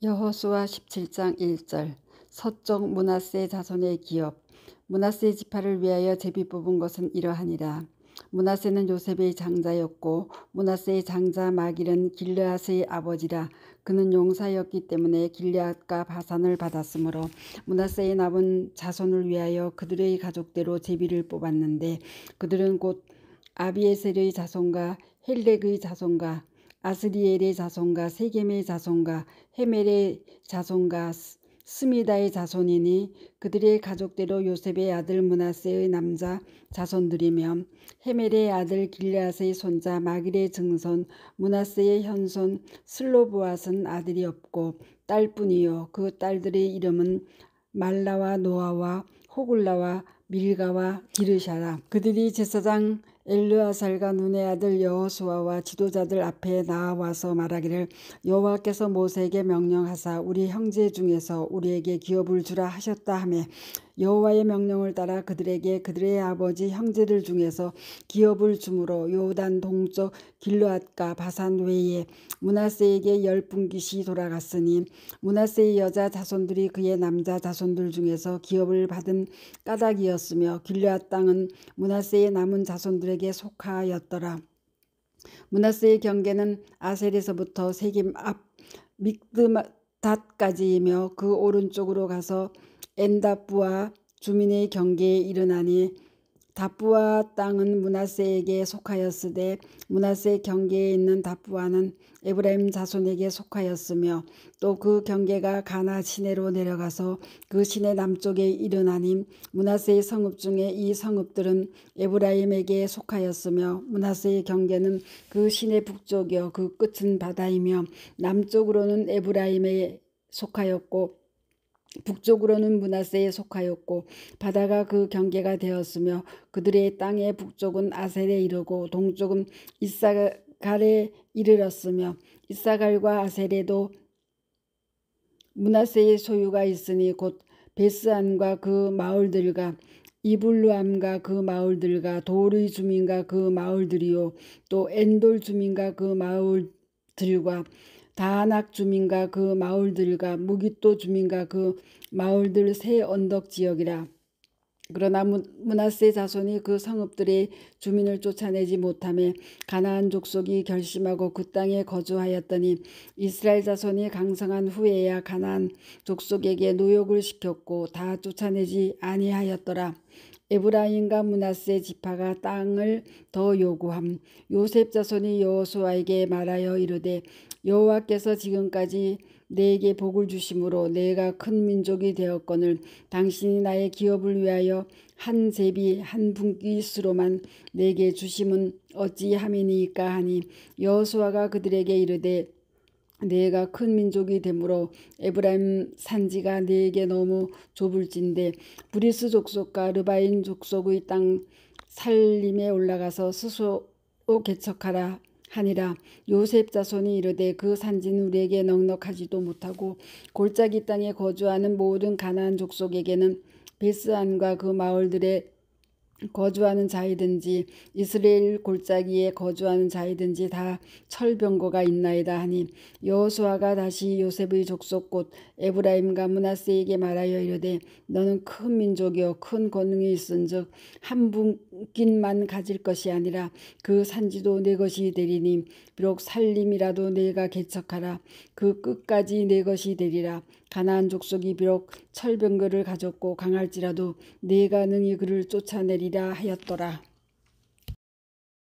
여호수아 17장 1절 서쪽 문하세 자손의 기업 문하세 지파를 위하여 제비 뽑은 것은 이러하니라 문하세는 요셉의 장자였고 문하세의 장자 마길은 길르앗의 아버지라 그는 용사였기 때문에 길르앗과 바산을 받았으므로 문하세의 남은 자손을 위하여 그들의 가족대로 제비를 뽑았는데 그들은 곧 아비에셀의 자손과 헬렉의 자손과 아스리엘의 자손과 세겜의 자손과 헤멜의 자손과 스미다의 자손이니 그들의 가족대로 요셉의 아들 문하세의 남자 자손들이며 헤멜의 아들 길라스의 손자 마길의 증손 문하세의 현손 슬로보앗은 아들이 없고 딸뿐이요 그 딸들의 이름은 말라와 노아와 호굴라와 밀가와 기르샤라 그들이 제사장 엘르아살과 눈의 아들 여호수아와 지도자들 앞에 나와서 말하기를 여호와께서 모세에게 명령하사 우리 형제 중에서 우리에게 기업을 주라 하셨다 하며 여호와의 명령을 따라 그들에게 그들의 아버지 형제들 중에서 기업을 주므로 요단 동쪽 길르앗과 바산 외에 문하세에게 열분기시 돌아갔으니 문하세의 여자 자손들이 그의 남자 자손들 중에서 기업을 받은 까닭이었으며 길르앗 땅은 문하세의 남은 자손들의 문하세에게 속하였더라. 문하세의 경계는 아셀에서부터 세김 앞 믹드닷까지이며 그 오른쪽으로 가서 엔다부와 주민의 경계에 이르나니 다부와 땅은 문하세에게 속하였으되 문하세 경계에 있는 다부와는 에브라임 자손에게 속하였으며 또 그 경계가 가나 시내로 내려가서 그 시내 남쪽에 이르나니 문하세의 성읍 중에 이 성읍들은 에브라임에게 속하였으며 문하세의 경계는 그 시내 북쪽이요 그 끝은 바다이며 남쪽으로는 에브라임에 속하였고 북쪽으로는 문하세에 속하였고 바다가 그 경계가 되었으며 그들의 땅의 북쪽은 아셀에 이르고 동쪽은 이사갈에 이르렀으며 이사갈과 아셀에도 문하세의 소유가 있으니 곧 베스안과 그 마을들과 이블루암과 그 마을들과 돌의 주민과 그 마을들이요 또 엔돌 주민과 그 마을들과 다낙 주민과 그 마을들과 무기또 주민과 그 마을들 새 언덕 지역이라. 그러나 문하세 자손이 그 성읍들의 주민을 쫓아내지 못함에 가나안 족속이 결심하고 그 땅에 거주하였더니 이스라엘 자손이 강성한 후에야 가나안 족속에게 노역을 시켰고 다 쫓아내지 아니하였더라. 에브라임과 문하세 지파가 땅을 더 요구함 요셉 자손이 여호수아에게 말하여 이르되 여호와께서 지금까지 내게 복을 주심으로 내가 큰 민족이 되었거늘 당신이 나의 기업을 위하여 한 제비 한 분기수로만 내게 주심은 어찌 함이니까 하니 여호수아가 그들에게 이르되 내가 큰 민족이 되므로 에브라임 산지가 내게 너무 좁을진데 브리스 족속과 르바인 족속의 땅 살림에 올라가서 스스로 개척하라 하니라 요셉 자손이 이르되 그 산지는 우리에게 넉넉하지도 못하고 골짜기 땅에 거주하는 모든 가난한 족속에게는 베스안과 그 마을들의 거주하는 자이든지 이스라엘 골짜기에 거주하는 자이든지 다 철병거가 있나이다 하니 여호수아가 다시 요셉의 족속 곧 에브라임과 문하세에게 말하여 이르되 너는 큰민족이여큰 권능이 있은즉 한분 만 가질 것이 아니라 그 산지도 내 것이 되리니 비록 살림이라도 내가 개척하라 그 끝까지 내 것이 되리라 가나안 족속이 비록 철병거를 가졌고 강할지라도 내가 능히 그를 쫓아내리라 하였더라